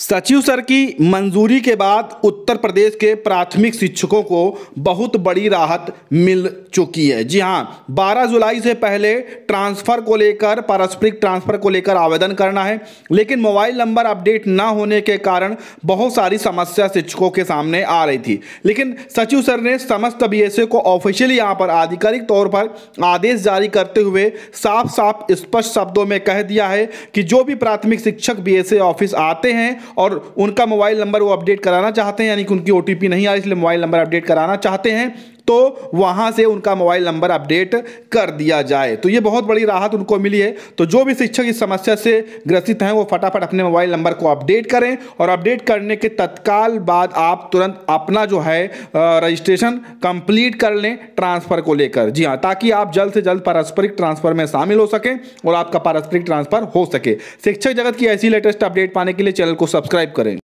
सचिव सर की मंजूरी के बाद उत्तर प्रदेश के प्राथमिक शिक्षकों को बहुत बड़ी राहत मिल चुकी है जी हाँ 12 जुलाई से पहले ट्रांसफ़र को लेकर पारस्परिक ट्रांसफ़र को लेकर आवेदन करना है लेकिन मोबाइल नंबर अपडेट ना होने के कारण बहुत सारी समस्या शिक्षकों के सामने आ रही थी लेकिन सचिव सर ने समस्त बी को ऑफिशियली यहाँ पर आधिकारिक तौर पर आदेश जारी करते हुए साफ साफ स्पष्ट शब्दों में कह दिया है कि जो भी प्राथमिक शिक्षक बी ऑफिस आते हैं और उनका मोबाइल नंबर वो अपडेट कराना चाहते हैं यानी कि उनकी ओ नहीं आ रही इसलिए मोबाइल नंबर अपडेट कराना चाहते हैं तो वहाँ से उनका मोबाइल नंबर अपडेट कर दिया जाए तो ये बहुत बड़ी राहत उनको मिली है तो जो भी शिक्षक इस समस्या से ग्रसित हैं वो फटाफट अपने मोबाइल नंबर को अपडेट करें और अपडेट करने के तत्काल बाद आप तुरंत अपना जो है रजिस्ट्रेशन कंप्लीट कर लें ट्रांसफ़र को लेकर जी हाँ ताकि आप जल्द से जल्द पारस्परिक ट्रांसफ़र में शामिल हो सकें और आपका पारस्परिक ट्रांसफ़र हो सके शिक्षक जगत की ऐसी लेटेस्ट अपडेट पाने के लिए चैनल को सब्सक्राइब करें